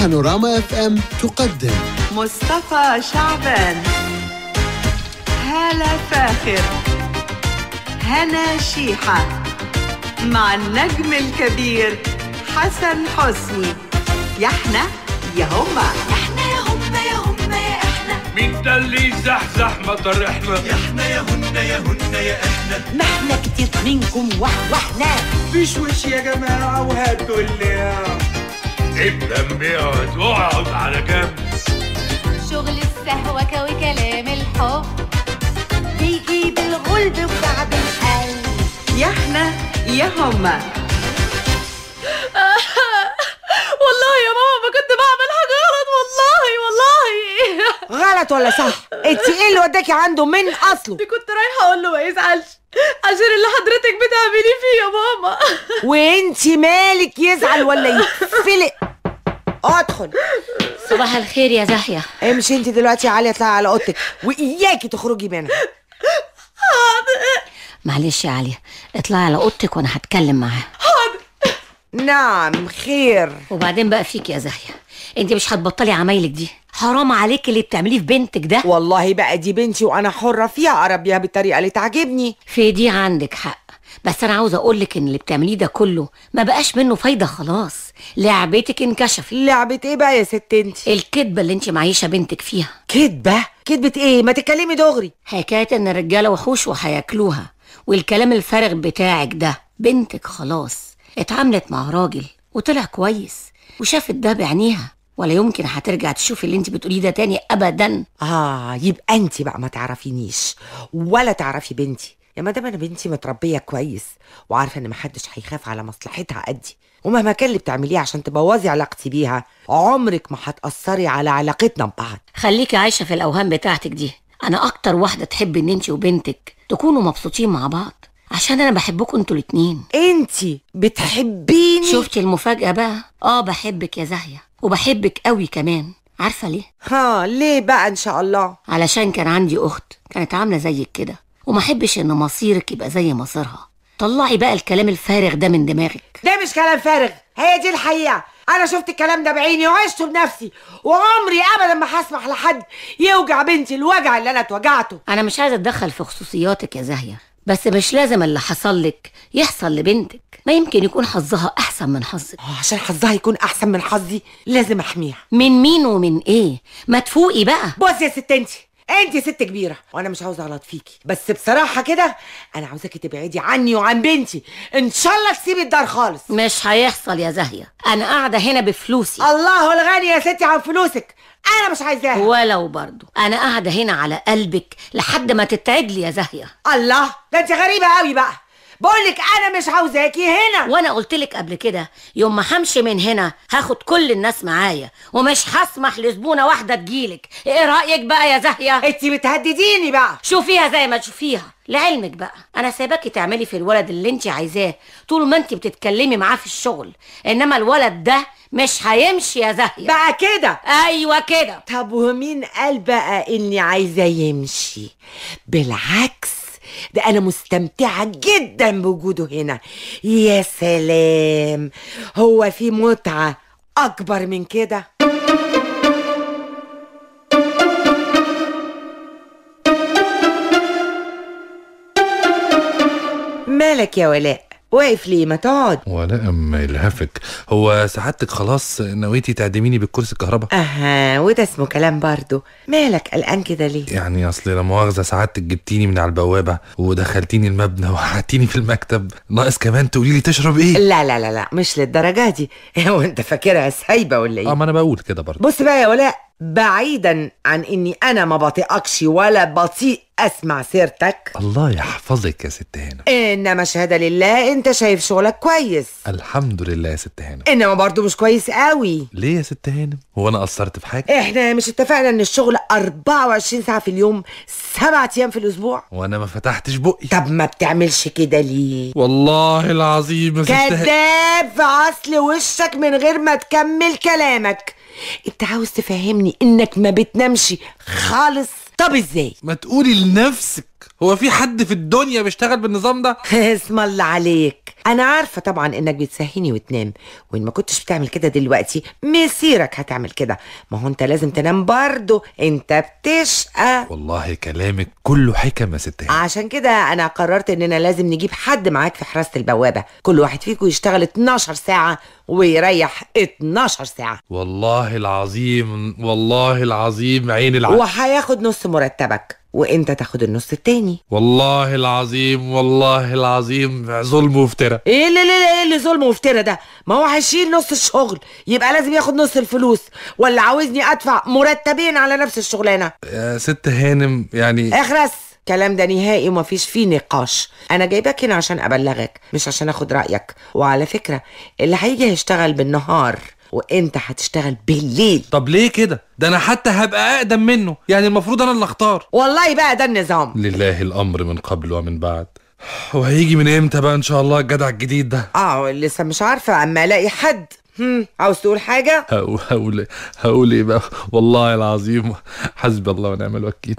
بانوراما اف ام تقدم مصطفى شعبان هالة فاخر هنا شيحة مع النجم الكبير حسن حسني يا احنا يا هما يا احنا يا هما يا هما يا احنا مين ده اللي يزحزح مطر احنا يا احنا يا هنا يا هنا يا احنا ما احنا كتير منكم واحنا وحنا وش يا جماعة وهاتوا اللي تبقى مبيعد واقعد على جنب شغل السهوكة وكلام الحب بيجيب الغلب وكعب القلب يا احنا يا هما والله يا ماما ما كنت بعمل حاجة غلط والله والله غلط ولا صح؟ انت ايه اللي وداكي عنده من اصله؟ دي كنت رايحة اقول له ما يزعلش عشان اللي حضرتك بتعمليه فيه يا ماما وانت مالك يزعل ولا يتفلق ادخل صباح الخير يا زاحية امشي انت دلوقتي يا علي اطلعي على اوضتك واياكي تخرجي منها حاضر معلش يا عليا اطلعي على اوضتك وانا هتكلم معاها نعم خير وبعدين بقى فيك يا زاهية انت مش هتبطلي عمايلك دي حرام عليك اللي بتعمليه في بنتك ده والله بقى دي بنتي وانا حره فيها اربيها بالطريقه اللي تعجبني في دي عندك حق بس انا عاوز اقولك ان اللي بتعمليه ده كله ما بقاش منه فايده خلاص لعبتك انكشفت لعبة ايه بقى يا ست انت الكدبه اللي انت معيشه بنتك فيها كدبة كدبة ايه ما تتكلمي دغري حكايه ان الرجاله وحوش وهياكلوها والكلام الفارغ بتاعك ده بنتك خلاص اتعاملت مع راجل وطلع كويس وشافت ده بعينيها ولا يمكن هترجع تشوفي اللي انت بتقوليه ده تاني ابدا اه يبقى انت بقى ما تعرفينيش ولا تعرفي بنتي يعني ما دام انا بنتي متربيه كويس وعارفه ان محدش هيخاف على مصلحتها قدي ومهما كان اللي بتعمليه عشان تبوظي علاقتي بيها عمرك ما هتاثري على علاقتنا ببعض خليكي عايشه في الاوهام بتاعتك دي انا اكتر واحده تحب ان انت وبنتك تكونوا مبسوطين مع بعض عشان انا بحبكم انتوا الاتنين انت بتحبيني شفتي المفاجاه بقى اه بحبك يا زاهيه وبحبك قوي كمان عارفه ليه ها ليه بقى ان شاء الله علشان كان عندي اخت كانت عامله زيك كده وما احبش ان مصيرك يبقى زي مصيرها طلعي بقى الكلام الفارغ ده من دماغك ده مش كلام فارغ هي دي الحقيقه انا شفت الكلام ده بعيني وعشته بنفسي وعمري ابدا ما هسمح لحد يوجع بنتي الوجع اللي انا اتوجعته انا مش عايزه اتدخل في خصوصياتك يا زاهيه بس مش لازم اللي حصل لك يحصل لبنتك ما يمكن يكون حظها احسن من حظك آه، عشان حظها يكون احسن من حظي لازم احميها من مين ومن ايه ما تفوقي بقى بصي يا ست انتي انت ست كبيره وانا مش عاوزه اغلط فيكي بس بصراحه كده انا عاوزاكي تبعدي عني وعن بنتي ان شاء الله تسيبي الدار خالص مش هيحصل يا زاهيه انا قاعده هنا بفلوسي الله الغني يا ستي عن فلوسك انا مش عايزاها ولو برضه انا قاعده هنا على قلبك لحد ما تتعدلي يا زاهيه الله ده انت غريبه قوي بقى بقول لك انا مش عاوزاكي هنا وانا قلت لك قبل كده يوم ما همشي من هنا هاخد كل الناس معايا ومش هسمح لزبونه واحده تجيلك ايه رايك بقى يا زاهيه انت بتهدديني بقى شوفيها زي ما تشوفيها لعلمك بقى انا سايباكي تعملي في الولد اللي انت عايزاه طول ما انت بتتكلمي معاه في الشغل انما الولد ده مش هيمشي يا زاهيه بقى كده ايوه كده طب ومين قال بقى اني عايزه يمشي بالعكس ده انا مستمتعه جدا بوجوده هنا يا سلام هو في متعه اكبر من كده مالك يا ولاء واقف ليه ما تقعد ولا ام يلهفك هو سعادتك خلاص نويتي تعدميني بالكرسي الكهرباء اها وده اسمه كلام برضه مالك قلقان كده ليه يعني اصل لا مؤاخذه سعادتك جبتيني من على البوابه ودخلتيني المبنى وقعدتيني في المكتب ناقص كمان تقولي لي تشرب ايه لا لا لا لا مش للدرجه دي هو انت فاكرها سايبه ولا ايه اه ما انا بقول كده برضه بص بقى يا ولاء بعيدا عن اني انا ما بطيقكش ولا بطيء اسمع سيرتك الله يحفظك يا ست هنا انما شهاده لله انت شايف شغلك كويس الحمد لله يا ست هنا انما برضه مش كويس قوي ليه يا ست هنا هو انا قصرت في حاجه احنا مش اتفقنا ان الشغل 24 ساعه في اليوم سبعة ايام في الاسبوع وانا ما فتحتش بقي طب ما بتعملش كده ليه والله العظيم يا ست كذاب في اصل وشك من غير ما تكمل كلامك انت عاوز تفهمني انك ما بتنامش خالص طب ازاي ما تقولي لنفسك هو في حد في الدنيا بيشتغل بالنظام ده اسم الله عليك انا عارفه طبعا انك بتسهيني وتنام وان ما كنتش بتعمل كده دلوقتي مسيرك هتعمل كده ما هو انت لازم تنام برضه انت بتشقى والله كلامك كله حكم يا ست عشان كده انا قررت اننا لازم نجيب حد معاك في حراسه البوابه كل واحد فيكم يشتغل 12 ساعه ويريح 12 ساعه والله العظيم والله العظيم عين العقل وهياخد نص مرتبك وانت تاخد النص التاني والله العظيم والله العظيم ظلم وافترا ايه اللي اللي ايه اللي ظلم وافترا ده ما هو هيشيل نص الشغل يبقى لازم ياخد نص الفلوس ولا عاوزني ادفع مرتبين على نفس الشغلانه يا ست هانم يعني اخرس الكلام ده نهائي ومفيش فيه نقاش انا جايبك هنا عشان ابلغك مش عشان اخد رايك وعلى فكره اللي هيجي هيشتغل بالنهار وانت هتشتغل بالليل طب ليه كده ده انا حتى هبقى اقدم منه يعني المفروض انا اللي اختار والله بقى ده النظام لله الامر من قبل ومن بعد وهيجي من امتى بقى ان شاء الله الجدع الجديد ده اه لسه مش عارفه اما الاقي حد هم. عاوز تقول حاجة؟ هقول إيه؟ هقول ايه بقى والله العظيم حسبي الله ونعم الوكيل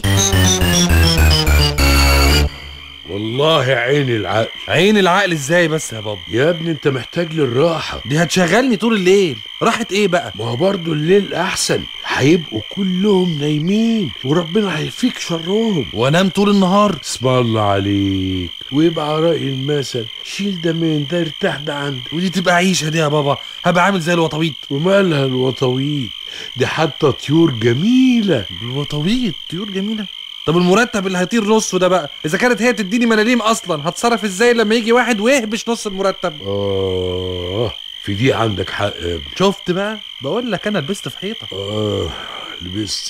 والله عين العقل عين العقل ازاي بس يا بابا يا ابني انت محتاج للراحه دي هتشغلني طول الليل راحه ايه بقى ما هو برضه الليل احسن هيبقوا كلهم نايمين وربنا هيفيك شرهم وانام طول النهار اسم الله عليك ويبقى رأي المثل شيل ده من ده ارتاح ده عندك ودي تبقى عيشه دي يا بابا هبقى عامل زي الوطويط ومالها الوطويط دي حتى طيور جميله الوطويط طيور جميله طب المرتب اللي هيطير نصه ده بقى اذا كانت هي تديني ملاليم اصلا هتصرف ازاي لما يجي واحد ويهبش نص المرتب اه في دي عندك حق يا ابني شفت بقى بقول لك انا لبست في حيطه اه لبست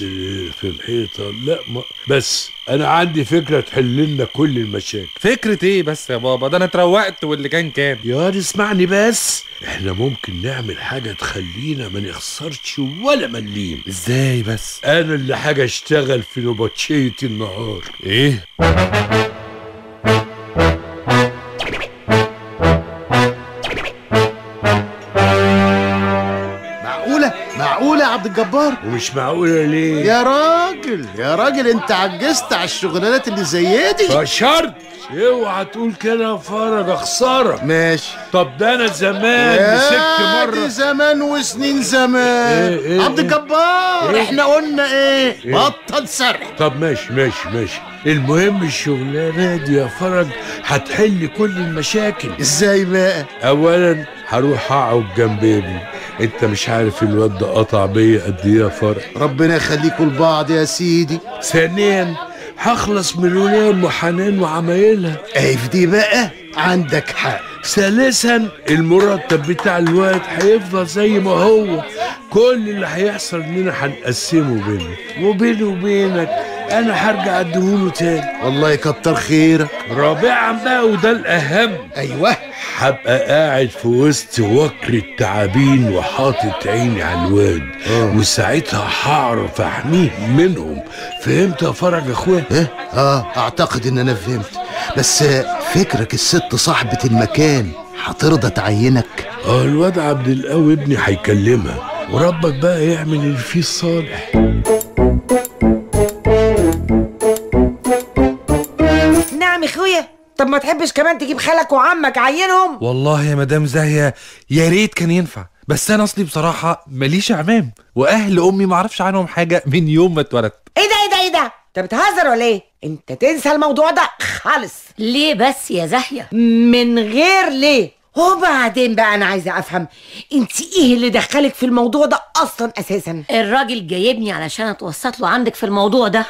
في الحيطه لا ما بس انا عندي فكره تحل لنا كل المشاكل فكره ايه بس يا بابا ده انا اتروقت واللي كان كان يا اسمعني بس احنا ممكن نعمل حاجه تخلينا ما نخسرش ولا مليم ازاي بس انا اللي حاجه اشتغل في نبطشيه النهار ايه عبد الجبار ومش معقولة ليه يا راجل يا راجل انت عجزت على الشغلانات اللي زي دي فشرت اوعى تقول كده فرج خساره ماشي طب ده انا زمان مسكت مره دي زمان وسنين زمان إيه إيه عبد إيه. الجبار إيه احنا قلنا ايه, إيه بطل سرح طب ماشي ماشي ماشي المهم الشغلانه دي يا فرج هتحل كل المشاكل ازاي بقى اولا هروح اقعد جنب ابني انت مش عارف الواد ده قطع بيا قد ايه يا فرق ربنا يخليكوا لبعض يا سيدي ثانيا هخلص من الولاد وحنان وعمايلها ايف دي بقى عندك حق ثالثا المرتب بتاع الواد هيفضل زي ما هو كل اللي هيحصل لنا هنقسمه بينك وبيني وبينك انا هرجع اديهوله تاني والله يكتر خيرك رابعا بقى وده الاهم ايوه هبقى قاعد في وسط وكر التعابين وحاطط عيني على الواد آه. وساعتها هعرف احميه منهم فهمت يا فرج اخويا إيه؟ اه اعتقد ان انا فهمت بس فكرك الست صاحبة المكان هترضى تعينك اه الواد عبد القوي ابني هيكلمها وربك بقى يعمل اللي فيه الصالح طب ما تحبش كمان تجيب خالك وعمك عينهم والله يا مدام زاهيه يا ريت كان ينفع بس انا اصلي بصراحه ماليش اعمام واهل امي ما اعرفش عنهم حاجه من يوم ما اتولدت ايه ده ايه ده ايه ده انت بتهزر ولا ايه انت تنسى الموضوع ده خالص ليه بس يا زاهيه من غير ليه وبعدين بقى انا عايزه افهم انت ايه اللي دخلك في الموضوع ده اصلا اساسا الراجل جايبني علشان اتوسط له عندك في الموضوع ده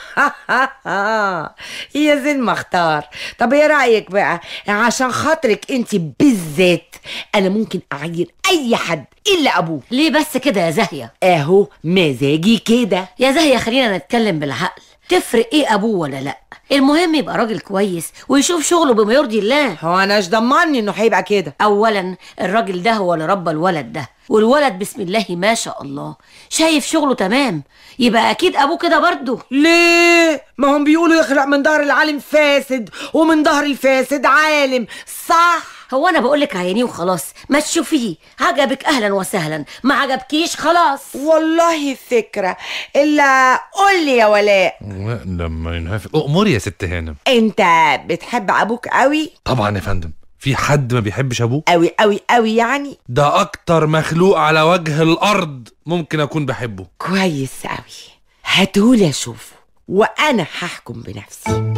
يا زين مختار طب ايه رايك بقى عشان خاطرك انت بالذات انا ممكن اعين اي حد الا ابوه ليه بس كده يا زاهيه اهو مزاجي كده يا زاهيه خلينا نتكلم بالعقل تفرق ايه ابوه ولا لا المهم يبقى راجل كويس ويشوف شغله بما يرضي الله هو اناش ضمني انه هيبقى كده اولا الراجل ده هو اللي ربى الولد ده والولد بسم الله ما شاء الله شايف شغله تمام يبقى اكيد ابوه كده برضه ليه ما هم بيقولوا يخلق من ظهر العالم فاسد ومن ظهر الفاسد عالم صح هو انا بقول لك عينيه وخلاص ما تشوفيه عجبك اهلا وسهلا ما عجبكيش خلاص والله فكره الا قول لي يا ولاء لما ينهف امور يا ست هانم انت بتحب ابوك قوي طبعا يا فندم في حد ما بيحبش ابوه قوي قوي قوي يعني ده اكتر مخلوق على وجه الارض ممكن اكون بحبه كويس قوي هاتهولي اشوفه وانا هحكم بنفسي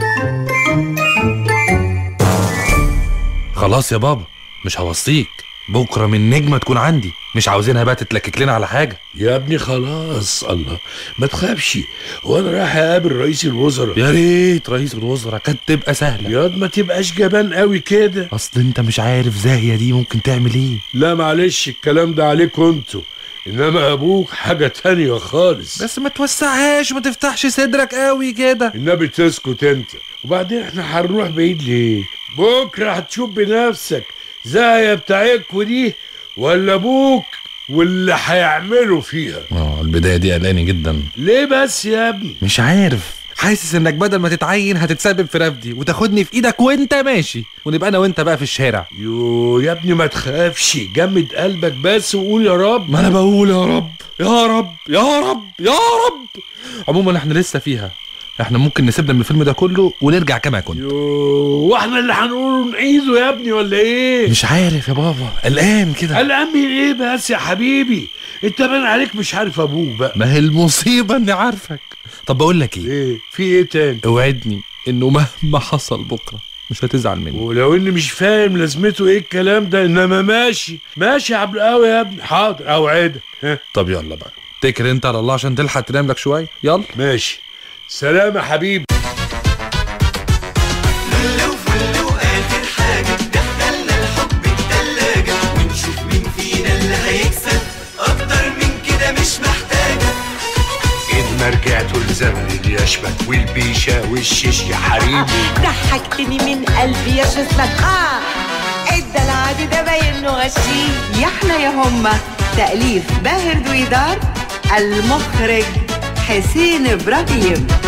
خلاص يا بابا مش هوصيك بكره من نجمه تكون عندي مش عاوزينها بقى تتلكك لنا على حاجه يا ابني خلاص الله ما تخافش وانا رايح اقابل رئيس الوزراء يا ريت رئيس الوزراء كانت تبقى سهله يا ما تبقاش جبان قوي كده اصل انت مش عارف زاهيه دي ممكن تعمل ايه لا معلش الكلام ده عليكم انتوا انما ابوك حاجه تانية خالص بس ما توسعهاش وما تفتحش صدرك قوي كده النبي تسكت انت وبعدين احنا هنروح بعيد ليه بكره هتشوف بنفسك زاهيه بتاعتكوا دي ولا ابوك واللي هيعمله فيها اه البدايه دي قلقاني جدا ليه بس يا ابني مش عارف حاسس انك بدل ما تتعين هتتسبب في رفدي وتاخدني في ايدك وانت ماشي ونبقى انا وانت بقى في الشارع يو يا ابني ما تخافش جمد قلبك بس وقول يا رب ما انا بقول يا رب يا رب يا رب يا رب عموما احنا لسه فيها احنا ممكن نسيبنا من الفيلم ده كله ونرجع كما كنت واحنا اللي هنقوله نعيده يا ابني ولا ايه مش عارف يا بابا قلقان كده قلقان من ايه بس يا حبيبي انت بان عليك مش عارف ابوك بقى ما هي المصيبه اني عارفك طب بقول لك ايه ايه في ايه تاني اوعدني انه مهما حصل بكره مش هتزعل مني ولو اني مش فاهم لازمته ايه الكلام ده انما ماشي ماشي يا عبد القوي يا ابني حاضر اوعدك طب يلا بقى تكر انت على الله عشان تلحق تنام لك شويه يلا ماشي سلام يا حبيبي رجعتوا لزمن اليشبك والبيشة والشيش يا حريمي ضحكتني من قلبي يا شسمك اه الدلع ده باين انه غشيم يا احنا يا هما تأليف باهر دويدار المخرج حسين ابراهيم